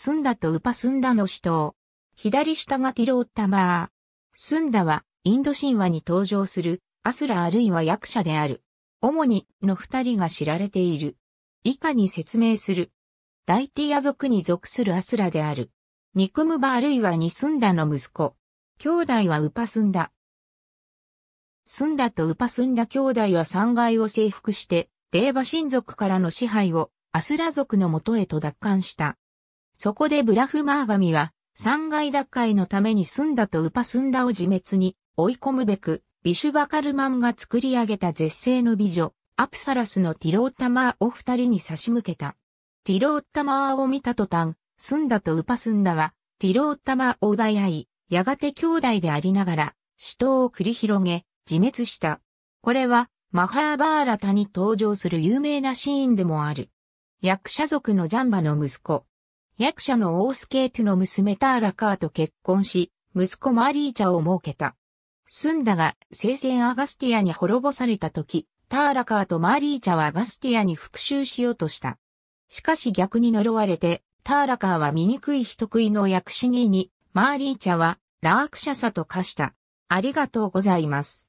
スンダとウパスンダの死闘。左下がティロータマー。スンダは、インド神話に登場する、アスラあるいは役者である。主に、の二人が知られている。以下に説明する。ダイティア族に属するアスラである。ニクムバあるいはニスンダの息子。兄弟はウパスンダ。スンダとウパスンダ兄弟は3階を征服して、デーバ神族からの支配をアスラ族のもとへと奪還した。そこでブラフマーガミは、三階奪回のためにスンダとウパスンダを自滅に追い込むべく、ビシュバカルマンが作り上げた絶世の美女、アプサラスのティロータマーを二人に差し向けた。ティロータマーを見た途端、スンダとウパスンダは、ティロータマーを奪い合い、やがて兄弟でありながら、死闘を繰り広げ、自滅した。これは、マハーバーラタに登場する有名なシーンでもある。役者族のジャンバの息子、役者のオースケートの娘ターラカーと結婚し、息子マーリーチャを設けた。スンダが聖戦アガスティアに滅ぼされた時、ターラカーとマーリーチャはアガスティアに復讐しようとした。しかし逆に呪われて、ターラカーは醜い人食いの役師にに、マーリーチャは、ラークシャサと化した。ありがとうございます。